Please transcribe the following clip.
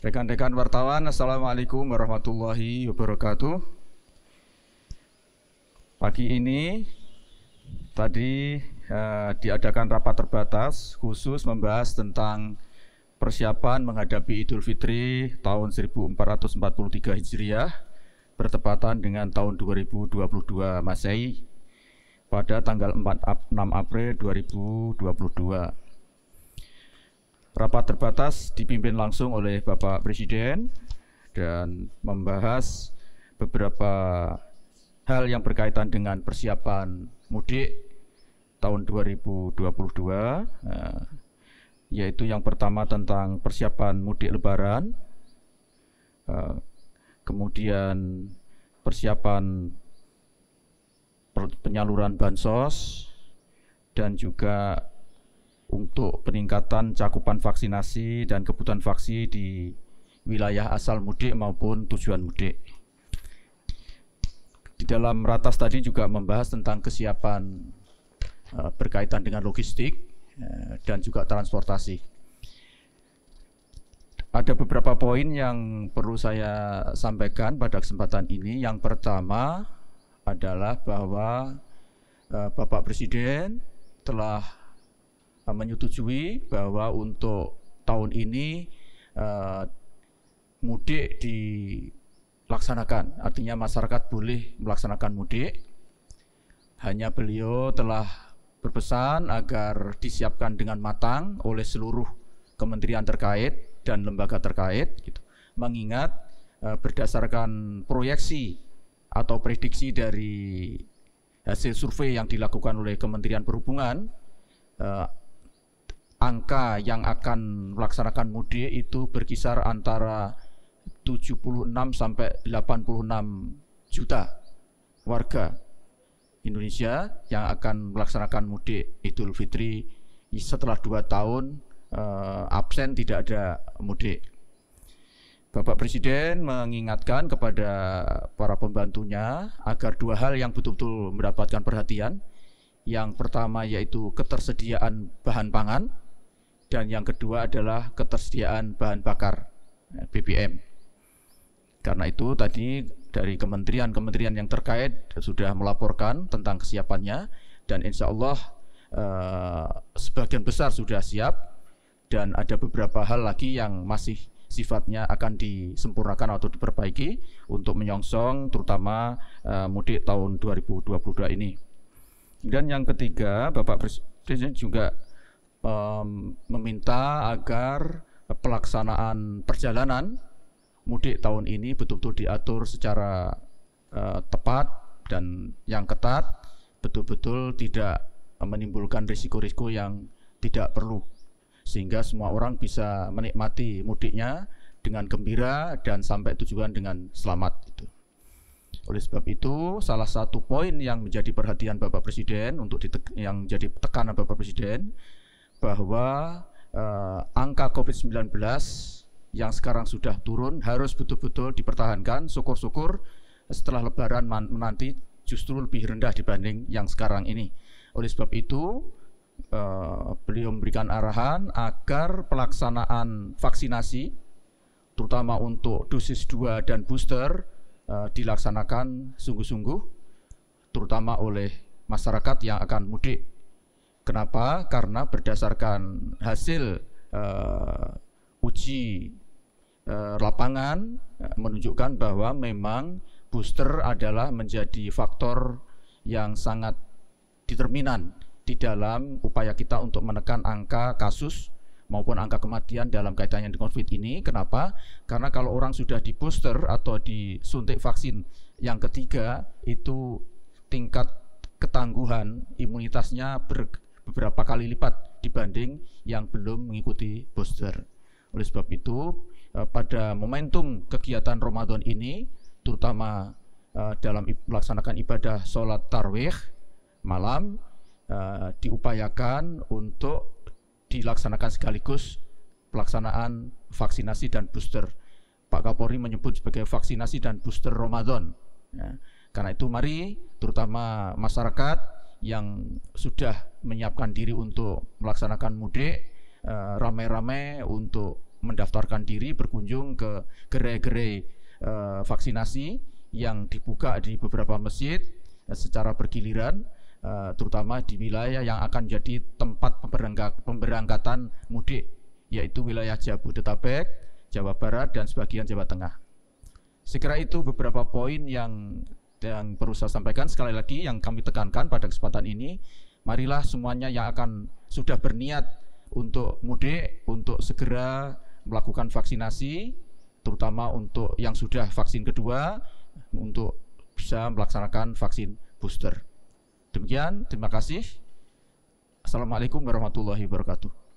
Rekan-rekan wartawan, Assalamualaikum warahmatullahi wabarakatuh. Pagi ini tadi eh, diadakan rapat terbatas khusus membahas tentang persiapan menghadapi Idul Fitri tahun 1443 Hijriah bertepatan dengan tahun 2022 Masehi pada tanggal 4, 6 April 2022. Rapat terbatas dipimpin langsung oleh Bapak Presiden dan membahas beberapa hal yang berkaitan dengan persiapan mudik tahun 2022 eh, yaitu yang pertama tentang persiapan mudik lebaran eh, kemudian persiapan penyaluran bansos dan juga untuk peningkatan cakupan vaksinasi dan kebutuhan vaksin di wilayah asal mudik maupun tujuan mudik. Di dalam ratas tadi juga membahas tentang kesiapan eh, berkaitan dengan logistik eh, dan juga transportasi. Ada beberapa poin yang perlu saya sampaikan pada kesempatan ini. Yang pertama adalah bahwa eh, Bapak Presiden telah menyetujui bahwa untuk tahun ini uh, mudik dilaksanakan. Artinya masyarakat boleh melaksanakan mudik. Hanya beliau telah berpesan agar disiapkan dengan matang oleh seluruh kementerian terkait dan lembaga terkait gitu. Mengingat uh, berdasarkan proyeksi atau prediksi dari hasil survei yang dilakukan oleh Kementerian Perhubungan eh, angka yang akan melaksanakan mudik itu berkisar antara 76 sampai 86 juta warga Indonesia yang akan melaksanakan mudik Idul Fitri setelah dua tahun uh, absen tidak ada mudik. Bapak Presiden mengingatkan kepada para pembantunya agar dua hal yang betul-betul mendapatkan perhatian. Yang pertama yaitu ketersediaan bahan pangan dan yang kedua adalah ketersediaan bahan bakar eh, BBM. Karena itu tadi dari kementerian-kementerian yang terkait sudah melaporkan tentang kesiapannya dan insya Allah eh, sebagian besar sudah siap dan ada beberapa hal lagi yang masih sifatnya akan disempurnakan atau diperbaiki untuk menyongsong terutama eh, mudik tahun 2022 ini. Dan yang ketiga Bapak Presiden juga meminta agar pelaksanaan perjalanan mudik tahun ini betul-betul diatur secara uh, tepat dan yang ketat, betul-betul tidak menimbulkan risiko-risiko yang tidak perlu, sehingga semua orang bisa menikmati mudiknya dengan gembira dan sampai tujuan dengan selamat. Gitu. Oleh sebab itu, salah satu poin yang menjadi perhatian Bapak Presiden untuk yang menjadi tekanan Bapak Presiden bahwa eh, angka COVID-19 yang sekarang sudah turun harus betul-betul dipertahankan. Syukur-syukur setelah Lebaran nanti justru lebih rendah dibanding yang sekarang ini. Oleh sebab itu, eh, beliau memberikan arahan agar pelaksanaan vaksinasi, terutama untuk dosis 2 dan booster, eh, dilaksanakan sungguh-sungguh, terutama oleh masyarakat yang akan mudik Kenapa? Karena berdasarkan hasil uh, uji uh, lapangan eh, menunjukkan bahwa memang booster adalah menjadi faktor yang sangat determinan di dalam upaya kita untuk menekan angka kasus maupun angka kematian dalam kaitannya dengan COVID ini. Kenapa? Karena kalau orang sudah di booster atau disuntik vaksin yang ketiga itu tingkat ketangguhan imunitasnya ber, beberapa kali lipat dibanding yang belum mengikuti booster. Oleh sebab itu, eh, pada momentum kegiatan Ramadan ini, terutama eh, dalam melaksanakan ibadah sholat tarwih malam, eh, diupayakan untuk dilaksanakan sekaligus pelaksanaan vaksinasi dan booster. Pak Kapolri menyebut sebagai vaksinasi dan booster Ramadan. Ya, karena itu mari terutama masyarakat yang sudah menyiapkan diri untuk melaksanakan mudik eh, rame-rame untuk mendaftarkan diri berkunjung ke gerai-gerai eh, vaksinasi yang dibuka di beberapa masjid eh, secara bergiliran terutama di wilayah yang akan jadi tempat pemberangkatan mudik yaitu wilayah Jabodetabek, Jawa Barat dan sebagian Jawa Tengah. Sekira itu beberapa poin yang yang perlu saya sampaikan sekali lagi yang kami tekankan pada kesempatan ini Marilah semuanya yang akan sudah berniat untuk mudik, untuk segera melakukan vaksinasi, terutama untuk yang sudah vaksin kedua, untuk bisa melaksanakan vaksin booster. Demikian, terima kasih. Assalamualaikum warahmatullahi wabarakatuh.